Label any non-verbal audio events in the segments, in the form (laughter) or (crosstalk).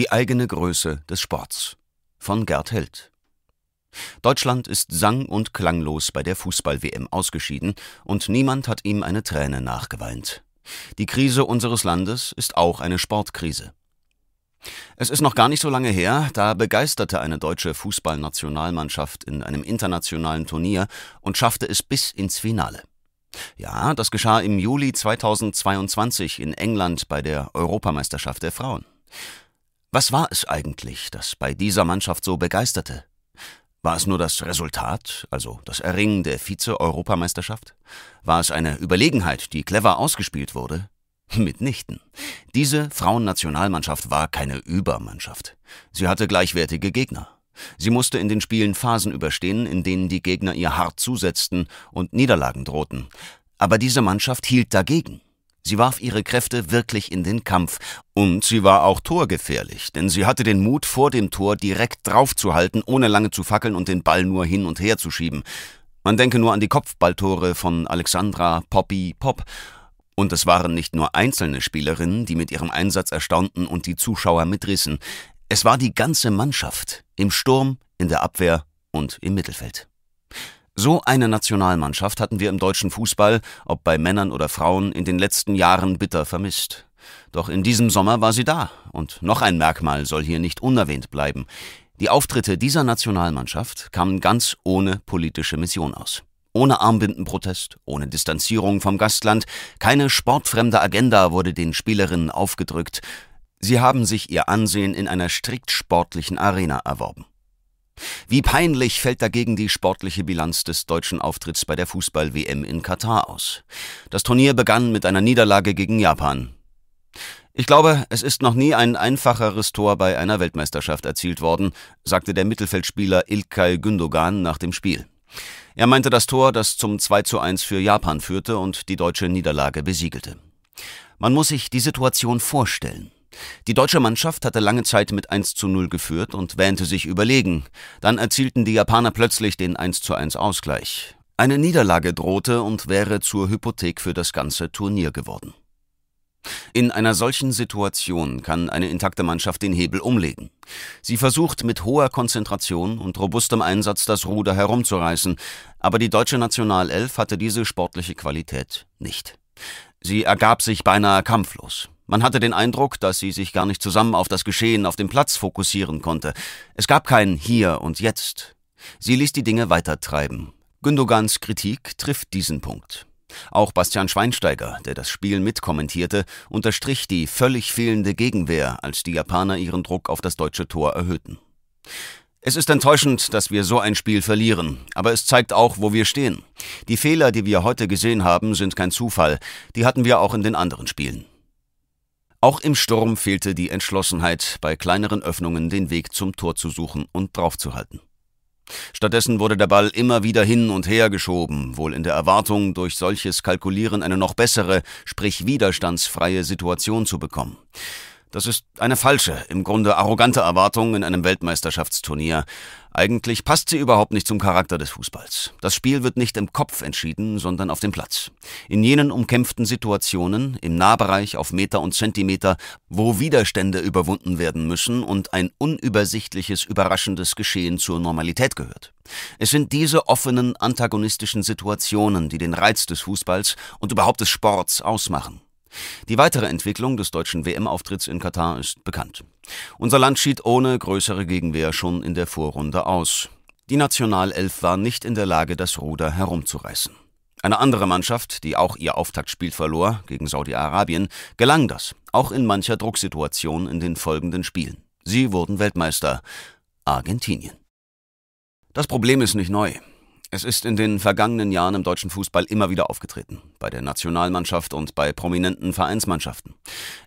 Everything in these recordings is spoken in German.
Die eigene Größe des Sports von Gerd Held. Deutschland ist sang- und klanglos bei der Fußball-WM ausgeschieden und niemand hat ihm eine Träne nachgeweint. Die Krise unseres Landes ist auch eine Sportkrise. Es ist noch gar nicht so lange her, da begeisterte eine deutsche Fußballnationalmannschaft in einem internationalen Turnier und schaffte es bis ins Finale. Ja, das geschah im Juli 2022 in England bei der Europameisterschaft der Frauen. Was war es eigentlich, das bei dieser Mannschaft so begeisterte? War es nur das Resultat, also das Erringen der Vize-Europameisterschaft? War es eine Überlegenheit, die clever ausgespielt wurde? (laughs) Mitnichten. Diese Frauennationalmannschaft war keine Übermannschaft. Sie hatte gleichwertige Gegner. Sie musste in den Spielen Phasen überstehen, in denen die Gegner ihr hart zusetzten und Niederlagen drohten. Aber diese Mannschaft hielt dagegen. Sie warf ihre Kräfte wirklich in den Kampf und sie war auch torgefährlich, denn sie hatte den Mut, vor dem Tor direkt draufzuhalten, ohne lange zu fackeln und den Ball nur hin und her zu schieben. Man denke nur an die Kopfballtore von Alexandra Poppy Pop. Und es waren nicht nur einzelne Spielerinnen, die mit ihrem Einsatz erstaunten und die Zuschauer mitrissen. Es war die ganze Mannschaft im Sturm, in der Abwehr und im Mittelfeld. So eine Nationalmannschaft hatten wir im deutschen Fußball, ob bei Männern oder Frauen, in den letzten Jahren bitter vermisst. Doch in diesem Sommer war sie da, und noch ein Merkmal soll hier nicht unerwähnt bleiben. Die Auftritte dieser Nationalmannschaft kamen ganz ohne politische Mission aus. Ohne Armbindenprotest, ohne Distanzierung vom Gastland, keine sportfremde Agenda wurde den Spielerinnen aufgedrückt. Sie haben sich ihr Ansehen in einer strikt sportlichen Arena erworben. Wie peinlich fällt dagegen die sportliche Bilanz des deutschen Auftritts bei der Fußball-WM in Katar aus. Das Turnier begann mit einer Niederlage gegen Japan. Ich glaube, es ist noch nie ein einfacheres Tor bei einer Weltmeisterschaft erzielt worden, sagte der Mittelfeldspieler Ilkay Gündogan nach dem Spiel. Er meinte das Tor, das zum 2 zu 1 für Japan führte und die deutsche Niederlage besiegelte. Man muss sich die Situation vorstellen. Die deutsche Mannschaft hatte lange Zeit mit 1 zu 0 geführt und wähnte sich überlegen. Dann erzielten die Japaner plötzlich den 1 zu 1 Ausgleich. Eine Niederlage drohte und wäre zur Hypothek für das ganze Turnier geworden. In einer solchen Situation kann eine intakte Mannschaft den Hebel umlegen. Sie versucht mit hoher Konzentration und robustem Einsatz das Ruder herumzureißen, aber die deutsche Nationalelf hatte diese sportliche Qualität nicht. Sie ergab sich beinahe kampflos. Man hatte den Eindruck, dass sie sich gar nicht zusammen auf das Geschehen auf dem Platz fokussieren konnte. Es gab kein Hier und Jetzt. Sie ließ die Dinge weitertreiben. Gündogans Kritik trifft diesen Punkt. Auch Bastian Schweinsteiger, der das Spiel mitkommentierte, unterstrich die völlig fehlende Gegenwehr, als die Japaner ihren Druck auf das deutsche Tor erhöhten. Es ist enttäuschend, dass wir so ein Spiel verlieren, aber es zeigt auch, wo wir stehen. Die Fehler, die wir heute gesehen haben, sind kein Zufall, die hatten wir auch in den anderen Spielen. Auch im Sturm fehlte die Entschlossenheit, bei kleineren Öffnungen den Weg zum Tor zu suchen und draufzuhalten. Stattdessen wurde der Ball immer wieder hin und her geschoben, wohl in der Erwartung, durch solches Kalkulieren eine noch bessere, sprich widerstandsfreie Situation zu bekommen. Das ist eine falsche, im Grunde arrogante Erwartung in einem Weltmeisterschaftsturnier. Eigentlich passt sie überhaupt nicht zum Charakter des Fußballs. Das Spiel wird nicht im Kopf entschieden, sondern auf dem Platz. In jenen umkämpften Situationen, im Nahbereich auf Meter und Zentimeter, wo Widerstände überwunden werden müssen und ein unübersichtliches, überraschendes Geschehen zur Normalität gehört. Es sind diese offenen, antagonistischen Situationen, die den Reiz des Fußballs und überhaupt des Sports ausmachen. Die weitere Entwicklung des deutschen WM-Auftritts in Katar ist bekannt. Unser Land schied ohne größere Gegenwehr schon in der Vorrunde aus. Die Nationalelf war nicht in der Lage, das Ruder herumzureißen. Eine andere Mannschaft, die auch ihr Auftaktspiel verlor, gegen Saudi-Arabien, gelang das, auch in mancher Drucksituation in den folgenden Spielen. Sie wurden Weltmeister. Argentinien. Das Problem ist nicht neu. Es ist in den vergangenen Jahren im deutschen Fußball immer wieder aufgetreten, bei der Nationalmannschaft und bei prominenten Vereinsmannschaften.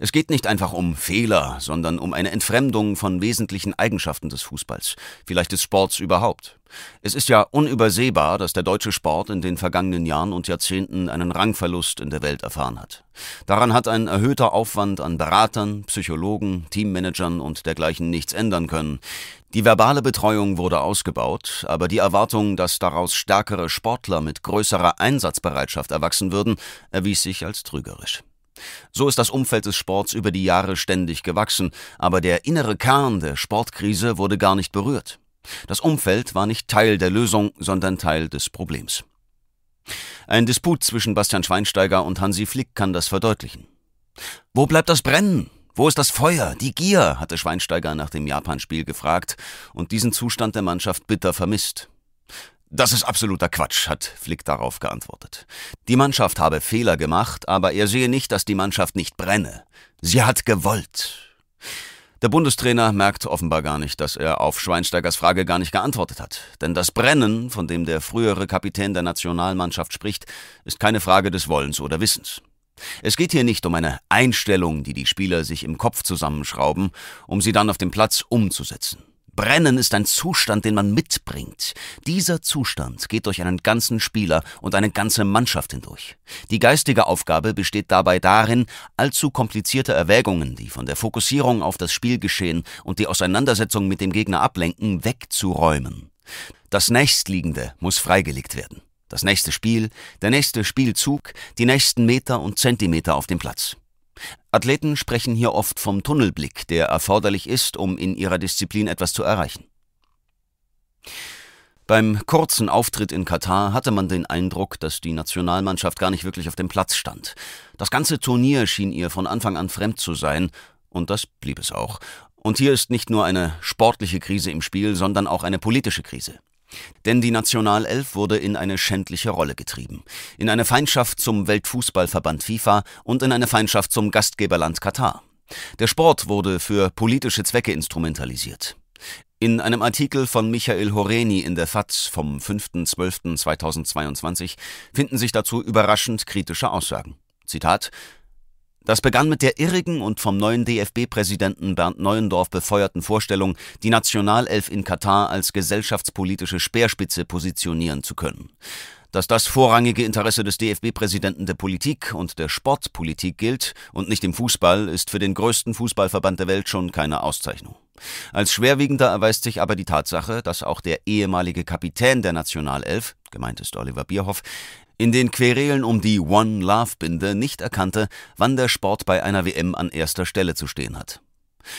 Es geht nicht einfach um Fehler, sondern um eine Entfremdung von wesentlichen Eigenschaften des Fußballs, vielleicht des Sports überhaupt. Es ist ja unübersehbar, dass der deutsche Sport in den vergangenen Jahren und Jahrzehnten einen Rangverlust in der Welt erfahren hat. Daran hat ein erhöhter Aufwand an Beratern, Psychologen, Teammanagern und dergleichen nichts ändern können. Die verbale Betreuung wurde ausgebaut, aber die Erwartung, dass daraus stärkere Sportler mit größerer Einsatzbereitschaft erwachsen würden, erwies sich als trügerisch. So ist das Umfeld des Sports über die Jahre ständig gewachsen, aber der innere Kern der Sportkrise wurde gar nicht berührt. Das Umfeld war nicht Teil der Lösung, sondern Teil des Problems. Ein Disput zwischen Bastian Schweinsteiger und Hansi Flick kann das verdeutlichen. Wo bleibt das Brennen? Wo ist das Feuer, die Gier? hatte Schweinsteiger nach dem Japan-Spiel gefragt und diesen Zustand der Mannschaft bitter vermisst. Das ist absoluter Quatsch, hat Flick darauf geantwortet. Die Mannschaft habe Fehler gemacht, aber er sehe nicht, dass die Mannschaft nicht brenne. Sie hat gewollt. Der Bundestrainer merkt offenbar gar nicht, dass er auf Schweinsteigers Frage gar nicht geantwortet hat. Denn das Brennen, von dem der frühere Kapitän der Nationalmannschaft spricht, ist keine Frage des Wollens oder Wissens. Es geht hier nicht um eine Einstellung, die die Spieler sich im Kopf zusammenschrauben, um sie dann auf dem Platz umzusetzen. Brennen ist ein Zustand, den man mitbringt. Dieser Zustand geht durch einen ganzen Spieler und eine ganze Mannschaft hindurch. Die geistige Aufgabe besteht dabei darin, allzu komplizierte Erwägungen, die von der Fokussierung auf das Spiel geschehen und die Auseinandersetzung mit dem Gegner ablenken, wegzuräumen. Das nächstliegende muss freigelegt werden. Das nächste Spiel, der nächste Spielzug, die nächsten Meter und Zentimeter auf dem Platz. Athleten sprechen hier oft vom Tunnelblick, der erforderlich ist, um in ihrer Disziplin etwas zu erreichen. Beim kurzen Auftritt in Katar hatte man den Eindruck, dass die Nationalmannschaft gar nicht wirklich auf dem Platz stand. Das ganze Turnier schien ihr von Anfang an fremd zu sein, und das blieb es auch. Und hier ist nicht nur eine sportliche Krise im Spiel, sondern auch eine politische Krise. Denn die Nationalelf wurde in eine schändliche Rolle getrieben. In eine Feindschaft zum Weltfußballverband FIFA und in eine Feindschaft zum Gastgeberland Katar. Der Sport wurde für politische Zwecke instrumentalisiert. In einem Artikel von Michael Horeni in der FAZ vom 5.12.2022 finden sich dazu überraschend kritische Aussagen. Zitat das begann mit der irrigen und vom neuen DFB-Präsidenten Bernd Neuendorf befeuerten Vorstellung, die Nationalelf in Katar als gesellschaftspolitische Speerspitze positionieren zu können. Dass das vorrangige Interesse des DFB-Präsidenten der Politik und der Sportpolitik gilt und nicht dem Fußball, ist für den größten Fußballverband der Welt schon keine Auszeichnung. Als schwerwiegender erweist sich aber die Tatsache, dass auch der ehemalige Kapitän der Nationalelf, gemeint ist Oliver Bierhoff, in den Querelen um die One Love Binde nicht erkannte, wann der Sport bei einer WM an erster Stelle zu stehen hat.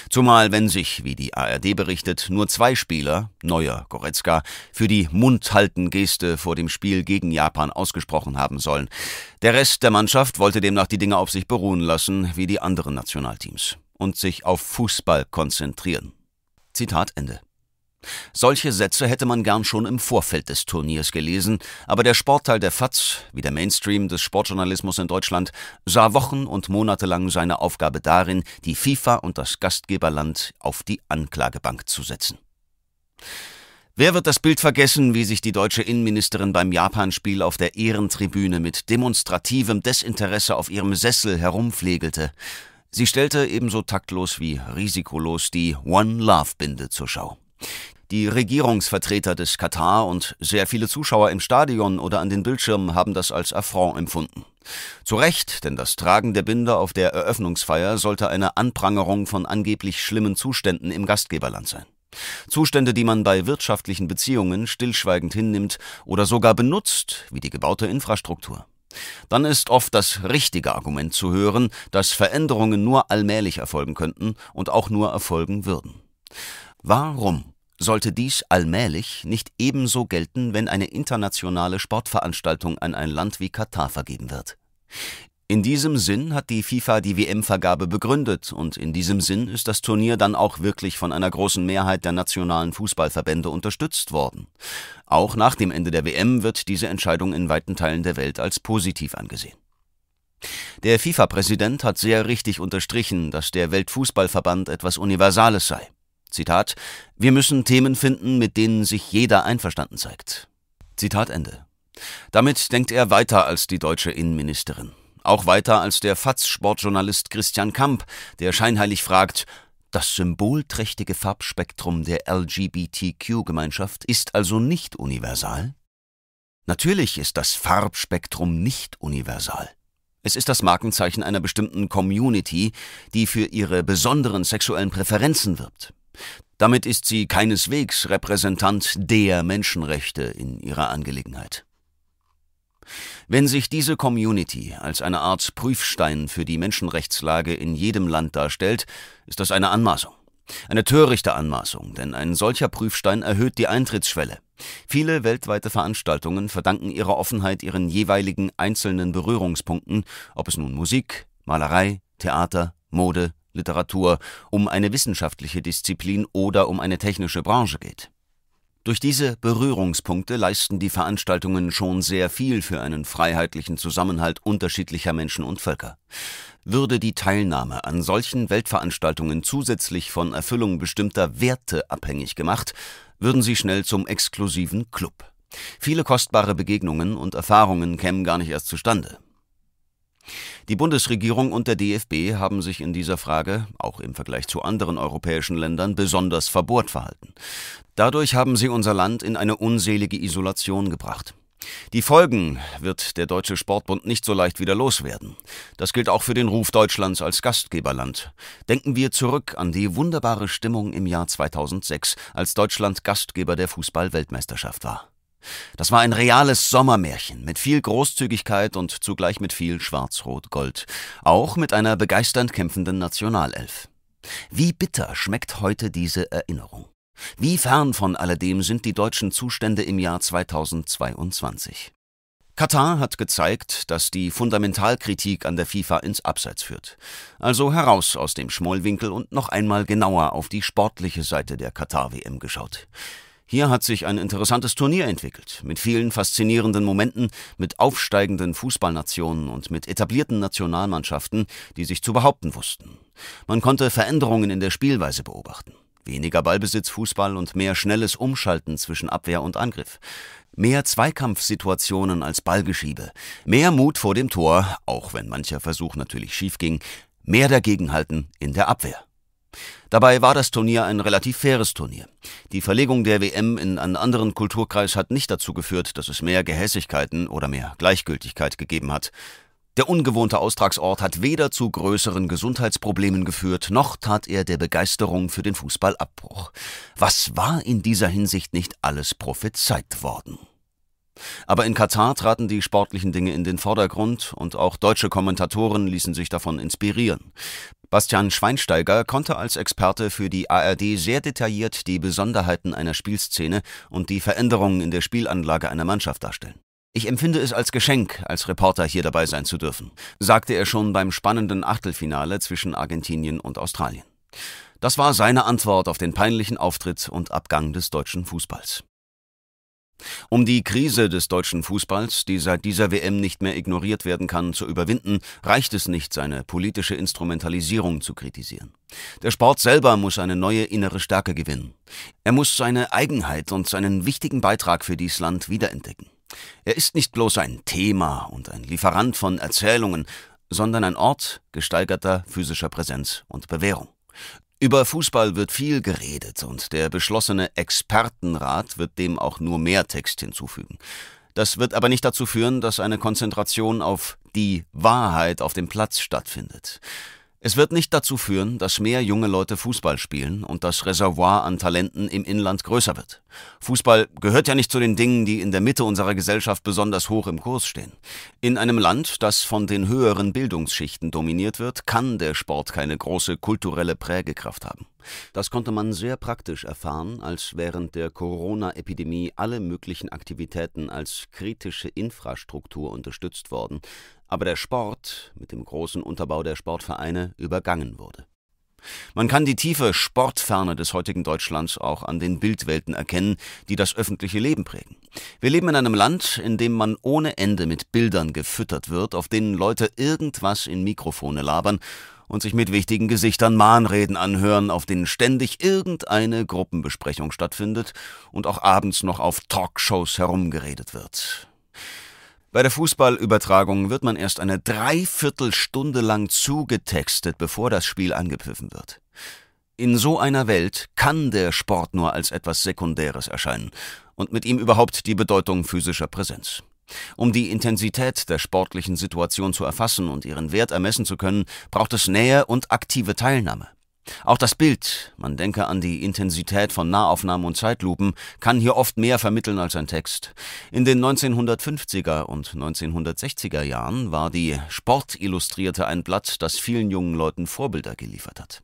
Zumal wenn sich, wie die ARD berichtet, nur zwei Spieler, neuer Goretzka, für die Mundhalten-Geste vor dem Spiel gegen Japan ausgesprochen haben sollen. Der Rest der Mannschaft wollte demnach die Dinge auf sich beruhen lassen, wie die anderen Nationalteams und sich auf Fußball konzentrieren. Zitat Ende. Solche Sätze hätte man gern schon im Vorfeld des Turniers gelesen, aber der Sportteil der FAZ, wie der Mainstream des Sportjournalismus in Deutschland, sah Wochen und Monate lang seine Aufgabe darin, die FIFA und das Gastgeberland auf die Anklagebank zu setzen. Wer wird das Bild vergessen, wie sich die deutsche Innenministerin beim Japanspiel auf der Ehrentribüne mit demonstrativem Desinteresse auf ihrem Sessel herumflegelte? Sie stellte ebenso taktlos wie risikolos die One Love-Binde zur Schau. Die Regierungsvertreter des Katar und sehr viele Zuschauer im Stadion oder an den Bildschirmen haben das als Affront empfunden. Zu Recht, denn das Tragen der Binde auf der Eröffnungsfeier sollte eine Anprangerung von angeblich schlimmen Zuständen im Gastgeberland sein. Zustände, die man bei wirtschaftlichen Beziehungen stillschweigend hinnimmt oder sogar benutzt, wie die gebaute Infrastruktur. Dann ist oft das richtige Argument zu hören, dass Veränderungen nur allmählich erfolgen könnten und auch nur erfolgen würden. Warum sollte dies allmählich nicht ebenso gelten, wenn eine internationale Sportveranstaltung an ein Land wie Katar vergeben wird? In diesem Sinn hat die FIFA die WM-Vergabe begründet und in diesem Sinn ist das Turnier dann auch wirklich von einer großen Mehrheit der nationalen Fußballverbände unterstützt worden. Auch nach dem Ende der WM wird diese Entscheidung in weiten Teilen der Welt als positiv angesehen. Der FIFA-Präsident hat sehr richtig unterstrichen, dass der Weltfußballverband etwas Universales sei. Zitat: Wir müssen Themen finden, mit denen sich jeder einverstanden zeigt. Zitat Ende. Damit denkt er weiter als die deutsche Innenministerin. Auch weiter als der fats sportjournalist Christian Kamp, der scheinheilig fragt, das symbolträchtige Farbspektrum der LGBTQ-Gemeinschaft ist also nicht universal? Natürlich ist das Farbspektrum nicht universal. Es ist das Markenzeichen einer bestimmten Community, die für ihre besonderen sexuellen Präferenzen wirbt. Damit ist sie keineswegs Repräsentant der Menschenrechte in ihrer Angelegenheit. Wenn sich diese Community als eine Art Prüfstein für die Menschenrechtslage in jedem Land darstellt, ist das eine Anmaßung. Eine törichte Anmaßung, denn ein solcher Prüfstein erhöht die Eintrittsschwelle. Viele weltweite Veranstaltungen verdanken ihre Offenheit ihren jeweiligen einzelnen Berührungspunkten, ob es nun Musik, Malerei, Theater, Mode, Literatur, um eine wissenschaftliche Disziplin oder um eine technische Branche geht. Durch diese Berührungspunkte leisten die Veranstaltungen schon sehr viel für einen freiheitlichen Zusammenhalt unterschiedlicher Menschen und Völker. Würde die Teilnahme an solchen Weltveranstaltungen zusätzlich von Erfüllung bestimmter Werte abhängig gemacht, würden sie schnell zum exklusiven Club. Viele kostbare Begegnungen und Erfahrungen kämen gar nicht erst zustande. Die Bundesregierung und der DFB haben sich in dieser Frage, auch im Vergleich zu anderen europäischen Ländern, besonders verbohrt verhalten. Dadurch haben sie unser Land in eine unselige Isolation gebracht. Die Folgen wird der Deutsche Sportbund nicht so leicht wieder loswerden. Das gilt auch für den Ruf Deutschlands als Gastgeberland. Denken wir zurück an die wunderbare Stimmung im Jahr 2006, als Deutschland Gastgeber der Fußball-Weltmeisterschaft war. Das war ein reales Sommermärchen mit viel Großzügigkeit und zugleich mit viel Schwarz-Rot-Gold, auch mit einer begeisternd kämpfenden Nationalelf. Wie bitter schmeckt heute diese Erinnerung. Wie fern von alledem sind die deutschen Zustände im Jahr 2022. Katar hat gezeigt, dass die Fundamentalkritik an der FIFA ins Abseits führt. Also heraus aus dem Schmollwinkel und noch einmal genauer auf die sportliche Seite der Katar-WM geschaut. Hier hat sich ein interessantes Turnier entwickelt, mit vielen faszinierenden Momenten, mit aufsteigenden Fußballnationen und mit etablierten Nationalmannschaften, die sich zu behaupten wussten. Man konnte Veränderungen in der Spielweise beobachten. Weniger Ballbesitz, Fußball und mehr schnelles Umschalten zwischen Abwehr und Angriff. Mehr Zweikampfsituationen als Ballgeschiebe. Mehr Mut vor dem Tor, auch wenn mancher Versuch natürlich schief ging. Mehr Dagegenhalten in der Abwehr. Dabei war das Turnier ein relativ faires Turnier. Die Verlegung der WM in einen anderen Kulturkreis hat nicht dazu geführt, dass es mehr Gehässigkeiten oder mehr Gleichgültigkeit gegeben hat. Der ungewohnte Austragsort hat weder zu größeren Gesundheitsproblemen geführt, noch tat er der Begeisterung für den Fußball Abbruch. Was war in dieser Hinsicht nicht alles prophezeit worden? Aber in Katar traten die sportlichen Dinge in den Vordergrund und auch deutsche Kommentatoren ließen sich davon inspirieren. Bastian Schweinsteiger konnte als Experte für die ARD sehr detailliert die Besonderheiten einer Spielszene und die Veränderungen in der Spielanlage einer Mannschaft darstellen. Ich empfinde es als Geschenk, als Reporter hier dabei sein zu dürfen, sagte er schon beim spannenden Achtelfinale zwischen Argentinien und Australien. Das war seine Antwort auf den peinlichen Auftritt und Abgang des deutschen Fußballs. Um die Krise des deutschen Fußballs, die seit dieser WM nicht mehr ignoriert werden kann, zu überwinden, reicht es nicht, seine politische Instrumentalisierung zu kritisieren. Der Sport selber muss eine neue innere Stärke gewinnen. Er muss seine Eigenheit und seinen wichtigen Beitrag für dies Land wiederentdecken. Er ist nicht bloß ein Thema und ein Lieferant von Erzählungen, sondern ein Ort gesteigerter physischer Präsenz und Bewährung. Über Fußball wird viel geredet und der beschlossene Expertenrat wird dem auch nur mehr Text hinzufügen. Das wird aber nicht dazu führen, dass eine Konzentration auf die Wahrheit auf dem Platz stattfindet. Es wird nicht dazu führen, dass mehr junge Leute Fußball spielen und das Reservoir an Talenten im Inland größer wird. Fußball gehört ja nicht zu den Dingen, die in der Mitte unserer Gesellschaft besonders hoch im Kurs stehen. In einem Land, das von den höheren Bildungsschichten dominiert wird, kann der Sport keine große kulturelle Prägekraft haben. Das konnte man sehr praktisch erfahren, als während der Corona-Epidemie alle möglichen Aktivitäten als kritische Infrastruktur unterstützt wurden, aber der Sport mit dem großen Unterbau der Sportvereine übergangen wurde. Man kann die tiefe Sportferne des heutigen Deutschlands auch an den Bildwelten erkennen, die das öffentliche Leben prägen. Wir leben in einem Land, in dem man ohne Ende mit Bildern gefüttert wird, auf denen Leute irgendwas in Mikrofone labern und sich mit wichtigen Gesichtern Mahnreden anhören, auf denen ständig irgendeine Gruppenbesprechung stattfindet und auch abends noch auf Talkshows herumgeredet wird. Bei der Fußballübertragung wird man erst eine Dreiviertelstunde lang zugetextet, bevor das Spiel angepfiffen wird. In so einer Welt kann der Sport nur als etwas Sekundäres erscheinen und mit ihm überhaupt die Bedeutung physischer Präsenz. Um die Intensität der sportlichen Situation zu erfassen und ihren Wert ermessen zu können, braucht es Nähe und aktive Teilnahme. Auch das Bild, man denke an die Intensität von Nahaufnahmen und Zeitlupen, kann hier oft mehr vermitteln als ein Text. In den 1950er und 1960er Jahren war die Sportillustrierte ein Blatt, das vielen jungen Leuten Vorbilder geliefert hat.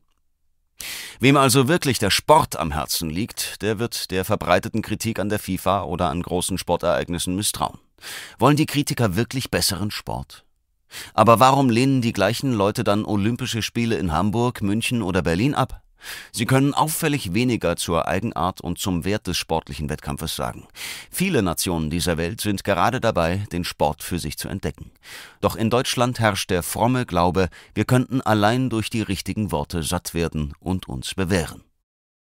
Wem also wirklich der Sport am Herzen liegt, der wird der verbreiteten Kritik an der FIFA oder an großen Sportereignissen misstrauen. Wollen die Kritiker wirklich besseren Sport? Aber warum lehnen die gleichen Leute dann Olympische Spiele in Hamburg, München oder Berlin ab? Sie können auffällig weniger zur Eigenart und zum Wert des sportlichen Wettkampfes sagen. Viele Nationen dieser Welt sind gerade dabei, den Sport für sich zu entdecken. Doch in Deutschland herrscht der fromme Glaube, wir könnten allein durch die richtigen Worte satt werden und uns bewähren.